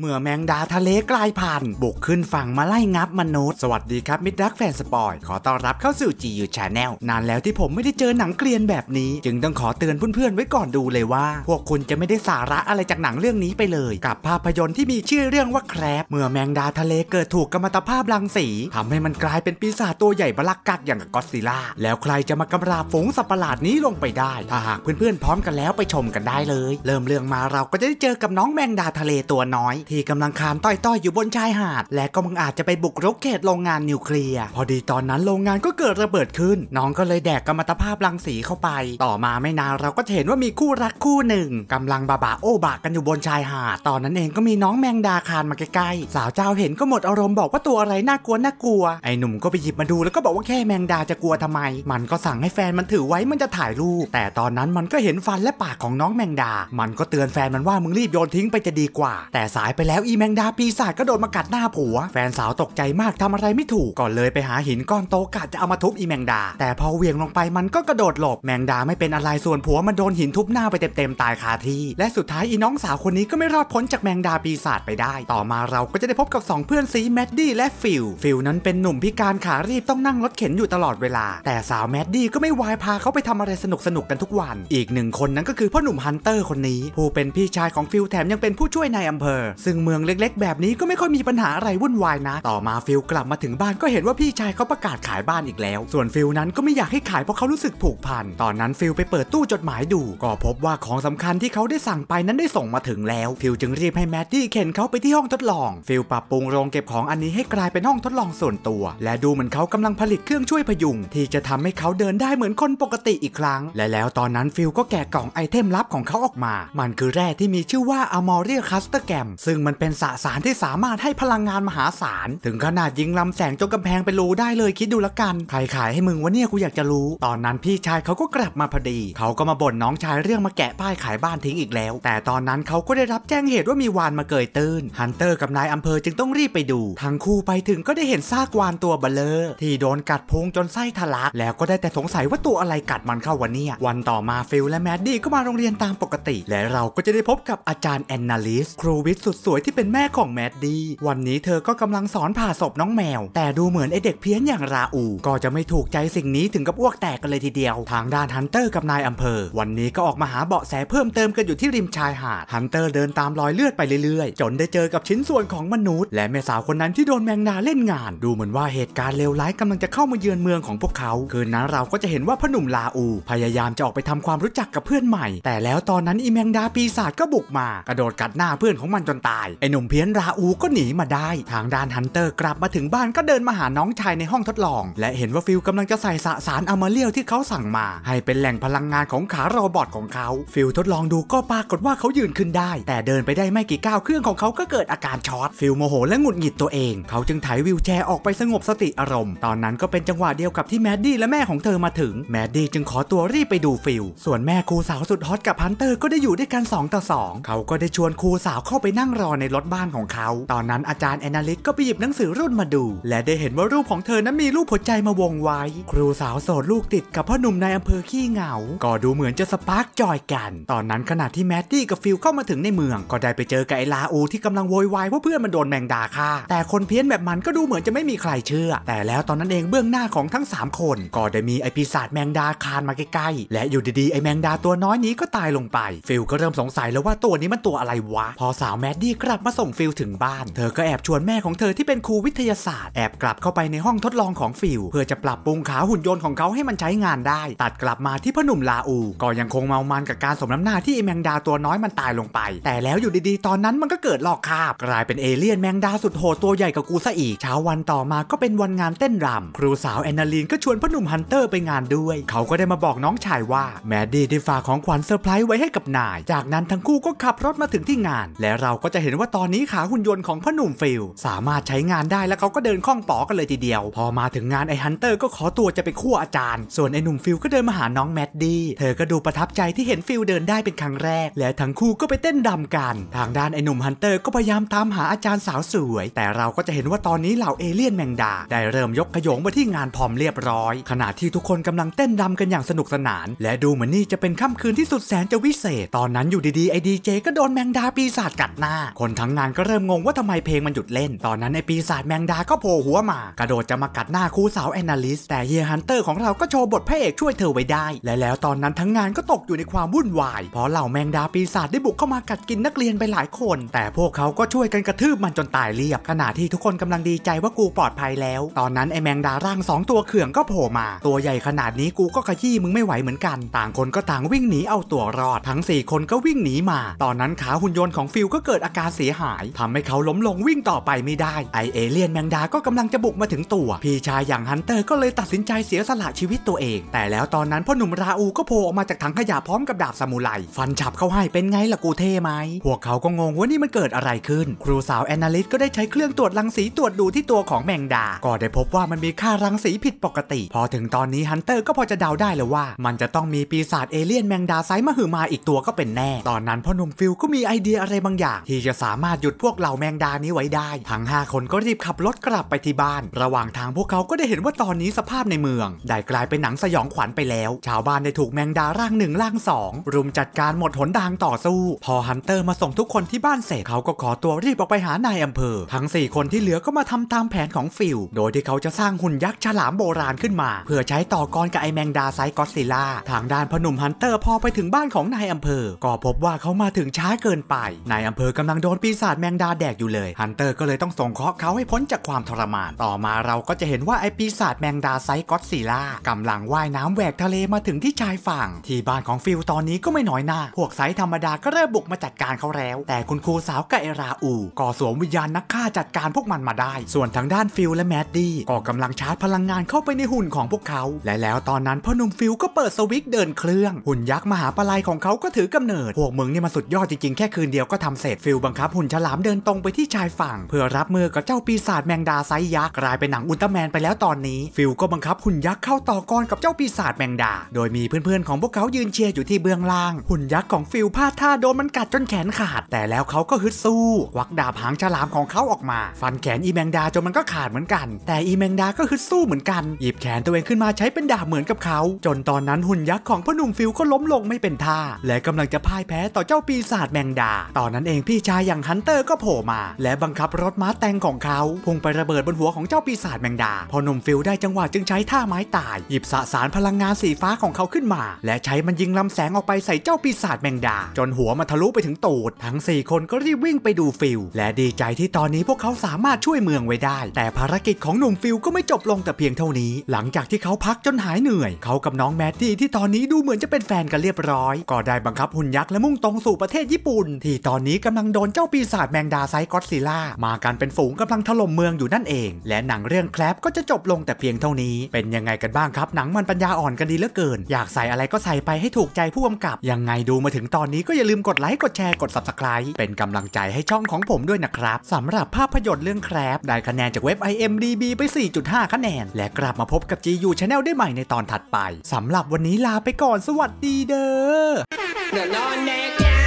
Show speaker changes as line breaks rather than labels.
เมื่อแมงดาทะเลกลายพันธุ์บุกขึ้นฝั่งมาไล่งับมนุษย์ สวัสดีครับ มิดรักแฟนสปอยขอต้อนรับเข้าสู่จีอยู่ชาแนลนานแล้วที่ผมไม่ได้เจอหนังเกลียนแบบนี้ จึงต้องขอเตือนเพื่อนๆ ไว้ก่อนดูเลยว่า พวกคุณจะไม่ได้สาระอะไรจากหนังเรื่องนี้ไปเลย กับภาพยนตร์ที่มีชื่อเรื่องว่าแครบเมื่อแมงดาทะเลเกิดถูกกรรมตภาพรังสี ทำให้มันกลายเป็นปีศาจตัวใหญ่บลักกักอย่างกับก็ซิล่าแล้วใครจะมากำราบฝูงสัตว์ประหลาดนี้ลงไปได้ ถ้าหากเพื่อนๆพร้อมกันแล้วไปชมกันได้เลย เริ่มเรื่องมาเราก็จะได้เจอกับน้องแมงดาทะเลตัวน้อยที่กำลังคานต้อยๆอยู่บนชายหาด และก็มังอาจจะไปบุกรุกเขตโรงงานนิวเคลียร์พอดีตอนนั้นโรงงานก็เกิดระเบิดขึ้น น้องก็เลยแดกกรรมตภาพรังสีเข้าไป ต่อมาไม่นานเราก็เห็นว่ามีคู่รักคู่หนึ่ง กำลังบาบาโอบากันอยู่บนชายหาด ตอนนั้นเองก็มีน้องแมงดาคานมาใกล้ๆ สาวเจ้าเห็นก็หมดอารมณ์บอกว่าตัวอะไรน่ากลัวน่ากลัวไอ้หนุ่มก็ไปหยิบมาดูแล้วก็บอกว่าแค่แมงดาจะกลัวทำไม มันก็สั่งให้แฟนมันถือไว้มันจะถ่ายรูป แต่ตอนนั้นมันก็เห็นฟันและปากของน้องแมงดา มันก็เตือนแฟนมันว่ามึงรีบโยนทิ้งไปจะดีกว่า แต่สายไปแล้วอีแมงดาปีศาจก็โดนมากัดหน้าผัว แฟนสาวตกใจมากทำอะไรไม่ถูกก่อนเลยไปหาหินก้อนโตกะจะเอามาทุบอีแมงดา แต่พอเวียงลงไปมันก็กระโดดหลบแมงดาไม่เป็นอะไรส่วนผัวมันโดนหินทุบหน้าไปเต็มๆตายคาที่ และสุดท้ายอีน้องสาวคนนี้ก็ไม่รอดพ้นจากแมงดาปีศาจไปได้ ต่อมาเราก็จะได้พบกับ2เพื่อนซีแมดดี้และฟิลฟิลนั้นเป็นหนุ่มพิการขารีบต้องนั่งรถเข็นอยู่ตลอดเวลา แต่สาวแมดดี้ก็ไม่วายพาเขาไปทำอะไรสนุกสนุกกันทุกวันอีกหนึ่งคนนั้นก็คือพ่อหนุ่มฮันเตอร์คนนี้ผู้เป็นพี่ชายของฟิลแถมยังเป็นผู้ช่วยนายอำเภอซึ่งเมืองเล็ก ๆ แบบนี้ก็ไม่ค่อยมีปัญหาอะไรวุ่นวายนะ ต่อมาฟิลกลับมาถึงบ้านก็เห็นว่าพี่ชายเขาประกาศขายบ้านอีกแล้ว ส่วนฟิลนั้นก็ไม่อยากให้ขายเพราะเขารู้สึกผูกพัน ตอนนั้นฟิลไปเปิดตู้จดหมายดู ก็พบว่าของสำคัญที่เขาได้สั่งไปนั้นได้ส่งมาถึงแล้ว ฟิลจึงรีบให้แมดดี้เข็นเขาไปที่ห้องทดลอง ฟิลปรับปรุงโรงเก็บของอันนี้ให้กลายเป็นห้องทดลองส่วนตัว และดูเหมือนเขากำลังผลิตเครื่องช่วยพยุงที่จะทำให้เขาเดินได้เหมือนคนปกติอีกครั้ง และแล้วตอนนั้นฟิลก็แกะกล่องไอเทมลับของเขาออกมา มันคือแร่ที่มีชื่อว่าอะมอเรียคัสเตอร์แกมซึ่งมันเป็นสสารที่สามารถให้พลังงานมหาศาล ถึงขนาดยิงลำแสงจนกำแพงเป็นรูได้เลยคิดดูละกัน ใครขายให้มึงวะเนี่ยกูอยากจะรู้ ตอนนั้นพี่ชายเขาก็กลับมาพอดี เขาก็มาบ่นน้องชายเรื่องมาแกะป้ายขายบ้านทิ้งอีกแล้ว แต่ตอนนั้นเขาก็ได้รับแจ้งเหตุว่ามีวานมาเกยตื้นฮันเตอร์กับนายอำเภอจึงต้องรีบไปดูทั้งคู่ไปถึงก็ได้เห็นซากวานตัวเบลอ์ที่โดนกัดพุงจนไส้ทะลักแล้วก็ได้แต่สงสัยว่าตัวอะไรกัดมันเข้าวันนี้วันต่อมาฟิลและแมดดี้ก็มาโรงเรียนตามปกติ และเราก็จะได้พบกับอาจารย์แอนนาลิสครูวิทย์สุดสวยที่เป็นแม่ของแมดดี้วันนี้เธอก็กำลังสอนผ่าศพน้องแมว แต่ดูเหมือนไอเด็กเพี้ยนอย่างราอูก็จะไม่ถูกใจสิ่งนี้ถึงกับอ้วกแตกกันเลยทีเดียว ทางด้านฮันเตอร์กับนายอำเภอ วันนี้ก็ออกมาหาเบาะแสเพิ่มเติมกันอยู่ที่ริมชายหาดฮันเตอร์เดินตามรอยเลือดไปเรื่อยๆ จนได้เจอกับชิ้นส่วนของมนุษย์ และแม่สาวคนนั้นที่โดนแมงดาเล่นงาน ดูเหมือนว่าเหตุการณ์เลวร้ายกำลังจะเข้ามาเยือนเมืองของพวกเขา คืนนั้นเราก็จะเห็นว่าพหนุ่มลาอูพยายามจะออกไปทำความรู้จักกับเพื่อนใหม่ แต่แล้วตอนนั้นอีแมงดาปีศาจก็บุกมากระโดดกัดหน้าเพื่อนของมันจนตายไอหนุ่มเพี้ยนราอูก็หนีมาได้ ทางด้านฮันเตอร์กลับมาถึงบ้านก็เดินมาหาน้องชายในห้องทดลอง และเห็นว่าฟิลกำลังจะใส่สสารอะมาเรียลที่เขาสั่งมา ให้เป็นแหล่งพลังงานของขาโรบอทของเขาฟิลทดลองดูก็ปรากฏว่าเขายืนขึ้นได้ แต่เดินไปได้ไม่กี่ก้าวเครื่องของเขาก็เกิดอาการช็อต ฟิลโมโหและหงุดหงิดตัวเองเขาจึงถ่ายวิวแชร์ออกไปสงบสติอารมณ์ตอนนั้นก็เป็นจังหวะเดียวกับที่แมดดี้และแม่ของเธอมาถึง แมดดี้จึงขอตัวรีบไปดูฟิลส่วนแม่ครูสาวสุดฮอตกับฮันเตอร์ก็ได้อยู่ด้วยกัน2ต่อ2เขาก็ได้ชวนครูสาวเข้าไปนั่งรอในรถบ้านของเขา ตอนนั้นอาจารย์แอนนาลิสก็ไปหยิบหนังสือรุ่นมาดู และได้เห็นว่ารูปของเธอนั้นมีรูปหัวใจมาวงไว้ ครูสาวโสดลูกติดกับพ่อหนุ่มในอำเภอขี้เหงา ก็ดูเหมือนจะสปาร์กจอยกัน ตอนนั้นขณะที่แมตตี้กับฟิลเข้ามาถึงในเมือง ก็ได้ไปเจอกับไอลาอูที่กำลังโวยวายว่าเพื่อนมันโดนแมงดาฆ่า แต่คนเพี้ยนแบบมันก็ดูเหมือนจะไม่มีใครเชื่อ แต่แล้วตอนนั้นเองเบื้องหน้าของทั้ง 3 คน ก็ได้มีไอปีศาจแมงดาคานมาใกล้ๆและอยู่ดีๆไอแมงดาตัวน้อยนี้ก็ตายลงไปฟิลก็เริ่มสงสัยแล้วว่าตัวนี้มันตัวอะไรวะพอสาวแมตตีีกลับมาส่งฟิลถึงบ้าน เธอก็แอบชวนแม่ของเธอที่เป็นครูวิทยาศาสตร์ แอบกลับเข้าไปในห้องทดลองของฟิลเพื่อจะปรับปรุงขาหุ่นยนต์ของเขาให้มันใช้งานได้ ตัดกลับมาที่พ่อหนุ่มลาอูก็ยังคงเมามันกับการสมน้ำหน้าที่แมงดาตัวน้อยมันตายลงไป แต่แล้วอยู่ดีๆ ตอนนั้นมันก็เกิดลอกคาบกลายเป็นเอเลี่ยนแมงดาสุดโหดตัวใหญ่กับกูซะอีกเช้าวันต่อมาก็เป็นวันงานเต้นรำครูสาวแอนนาลีนก็ชวนพ่อหนุ่มฮันเตอร์ไปงานด้วยเขาก็ได้มาบอกน้องชายว่าแมดดี้ได้ฝากของขวัญเซอร์ไพรส์ไว้ให้กับนาย จากนั้นทั้งคู่ก็ขับรถมาถึงที่งาน และเราก็จะะเห็นว่าตอนนี้ขาหุ่นยนต์ของพ่อหนุ่มฟิลสามารถใช้งานได้แล้วเขาก็เดินคล่องปอกันเลยทีเดียว พอมาถึงงานไอฮันเตอร์ก็ขอตัวจะไปคั่วอาจารย์ ส่วนไอหนุ่มฟิลก็เดินมาหาน้องแมดดี้เธอก็ดูประทับใจที่เห็นฟิลเดินได้เป็นครั้งแรก และทั้งคู่ก็ไปเต้นดำกัน ทางด้านไอหนุ่มฮันเตอร์ก็พยายามตามหาอาจารย์สาวสวยแต่เราก็จะเห็นว่าตอนนี้เหล่าเอเลี่ยนแมงดา ได้เริ่มยกขยงมาที่งานพร้อมเรียบร้อย ขณะที่ทุกคนกำลังเต้นดำกันอย่างสนุกสนาน และดูเหมือนนี่จะเป็นค่ำคืนที่สุดแสนจะวิเศษ ตอนนั้นอยู่ดีๆไอดีเจก็โดนแมงดาปีศาจกัดหน้าคนทั้งงานก็เริ่มงงว่าทำไมเพลงมันหยุดเล่น ตอนนั้น ไอปีศาจแมงดา ก็โผล่หัวมากระโดดจะมากัดหน้าครูสาวแอนนาลิสแต่เฮียฮันเตอร์ของเราก็โชว์บทพระเอกช่วยเธอไว้ได้ และแล้ว ตอนนั้นทั้งงานก็ตกอยู่ในความวุ่นวาย เพราะเหล่าแมงดาปีศาจได้บุกเข้ามากัดกินนักเรียนไปหลายคน แต่พวกเขาก็ช่วยกันกระทืบมันจนตายเรียบ ขณะที่ทุกคนกำลังดีใจว่ากูปลอดภัยแล้ว ตอนนั้นไอแมงดาร่างสองตัวเขื่องก็โผล่มา ตัวใหญ่ขนาดนี้กูก็ขยี้มึงไม่ไหวเหมือนกัน ต่างคนก็ต่างวิ่งหนีเอาตัวรอดทั้ง 4 คนก็วิ่งหนีมา ตอนนั้นขาหุ่นยนต์ของฟิลก็เกิดอาการเสียหาย ทำให้เขาล้มลงวิ่งต่อไปไม่ได้ไอเอเลียนแมงดาก็กำลังจะบุกมาถึงตัว พี่ชายอย่างฮันเตอร์ก็เลยตัดสินใจเสียสละชีวิตตัวเอง แต่แล้วตอนนั้นพ่อหนุ่มราอูก็โผล่ออกมาจากถังขยะพร้อมกับดาบซามูไรฟันฉับเขาให้เป็นไงล่ะกูเท่ไหมพวกเขาก็งงว่านี่มันเกิดอะไรขึ้นครูสาวแอนนาลิสก็ได้ใช้เครื่องตรวจรังสีตรวจดูที่ตัวของแมงดา ก็ได้พบว่ามันมีค่ารังสีผิดปกติ พอถึงตอนนี้ฮันเตอร์ก็พอจะเดาได้แล้วว่ามันจะต้องมีปีศาจเอเลียนแมงดาไซม์มือมาอีกตัวก็เป็นแน่ ตอนนั้นพ่อหนุ่มฟิลก็มีไอเดียอะไรบางอย่างท่ที่จะสามารถหยุดพวกเหล่าแมงดานี้ไว้ได้ ทั้ง 5 คนก็รีบขับรถกลับไปที่บ้าน ระหว่างทางพวกเขาก็ได้เห็นว่าตอนนี้สภาพในเมือง ได้กลายเป็นหนังสยองขวัญไปแล้ว ชาวบ้านได้ถูกแมงดาร่างหนึ่งร่างสองรุมจัดการหมดหนทางต่อสู้ พอฮันเตอร์มาส่งทุกคนที่บ้านเสร็จ เขาก็ขอตัวรีบออกไปหานายอำเภอทั้ง4 คนที่เหลือก็มาทำตามแผนของฟิลโดยที่เขาจะสร้างหุ่นยักษ์ฉลามโบราณขึ้นมา เพื่อใช้ต่อกรกับไอแมงดาไซกอซิล่าทางด้านพนุ่มฮันเตอร์พอไปถึงบ้านของนายอำเภอก็พบว่าเขามาถึงช้าเกินไปนายอำเภอกำำลังโดนปีศาจแมงดาแดกอยู่เลยฮันเตอร์ก็เลยต้องส่งเคาะเขาให้พ้นจากความทรมาน ต่อมาเราก็จะเห็นว่า ไอปีศาจแมงดาไซก็ตซีล่ากำลังว่ายน้ำแหวกทะเลมาถึงที่ชายฝั่ง ที่บ้านของฟิลตอนนี้ก็ไม่น้อยหน้าพวกไซธรรมดาก็เริ่มบุกมาจัดการเขาแล้ว แต่คุณครูสาวกับอราอูก็สวมวิญญาณนักฆ่าจัดการพวกมันมาได้ ส่วนทางด้านฟิลและแมดดี้ก็กำลังชาร์จพลังงานเข้าไปในหุ่นของพวกเขาและแล้วตอนนั้นพ่อหนุ่มฟิลก็เปิดสวิตเดินเครื่องหุ่นยักษ์มหาปลายของเขาก็ถือกำเนิดพวกมึงนี่มาสุดยอดจริงๆแค่คืนเดียวก็ทำเสร็จฟิลบังคับหุ่นฉลามเดินตรงไปที่ชายฝั่ง เพื่อรับมือกับเจ้าปีศาจแมงดาไซยักษ์กลายเป็นหนังอุลตร้าแมนไปแล้วตอนนี้ฟิลก็บังคับหุ่นยักษ์เข้าต่อกรกับเจ้าปีศาจแมงดา โดยมีเพื่อนๆของพวกเขายืนเชียร์อยู่ที่เบื้องล่างหุ่นยักษ์ของฟิลพลาดท่าโดนมันกัด จนแขนขาดแต่แล้วเขาก็ฮึดสู้ควักดาบหางฉลามของเขาออกมาฟันแขนอีแมงดาจนมันก็ขาดเหมือนกันแต่อีแมงดาก็ฮึดสู้เหมือนกันหยิบแขนตัวเองขึ้นมาใช้เป็นดาบเหมือนกับเขา จนตอนนั้นหุ่นยักษ์ของพ่อหนุ่มฟิลก็ล้มลงไม่เป็นท่าและกำลังจะพ่ายแพ้ต่อเจ้าปีศาจแมงดาตอนนั้นเองพี่ชายอย่างฮันเตอร์ก็โผล่มา และบังคับรถม้าแต่งของเขา พุ่งไประเบิดบนหัวของเจ้าปีศาจแมงดา พอหนุ่มฟิลได้จังหวะจึงใช้ท่าไม้ตายหยิบสสารพลังงานสีฟ้าของเขาขึ้นมา และใช้มันยิงลำแสงออกไปใส่เจ้าปีศาจแมงดา จนหัวมันทะลุไปถึงตูด ทั้ง4คนก็รีบวิ่งไปดูฟิลและดีใจที่ตอนนี้พวกเขาสามารถช่วยเมืองไว้ได้ แต่ภารกิจของหนุ่มฟิลก็ไม่จบลงแต่เพียงเท่านี้ หลังจากที่เขาพักจนหายเหนื่อย เขากับน้องแมตตี้ที่ตอนนี้ดูเหมือนจะเป็นแฟนกันเรียบร้อยก็ได้บังคับหุ่นยักษ์และมุ่งตรงสู่ประเทศญี่ปุ่นที่ตอนนี้กำลังโดดนเจ้าปีศาจแมงดาไซกอตซิล่า มากันเป็นฝูงกำลังถล่มเมืองอยู่นั่นเอง และหนังเรื่องแคลปก็จะจบลงแต่เพียงเท่านี้ เป็นยังไงกันบ้างครับ หนังมันปัญญาอ่อนกันดีเหลือเกิน อยากใส่อะไรก็ใส่ไปให้ถูกใจผู้กำกับ ยังไงดูมาถึงตอนนี้ก็อย่าลืมกดไลค์กดแชร์กด subscribe เป็นกำลังใจให้ช่องของผมด้วยนะครับสำหรับภาพยนตร์เรื่องแคลปได้คะแนนจากเว็บ IMDB ไป 4.5 คะแนน และกลับมาพบกับ GU Channel ได้ใหม่ในตอนถัดไปสำหรับวันนี้ลาไปก่อนสวัสดีเด้อ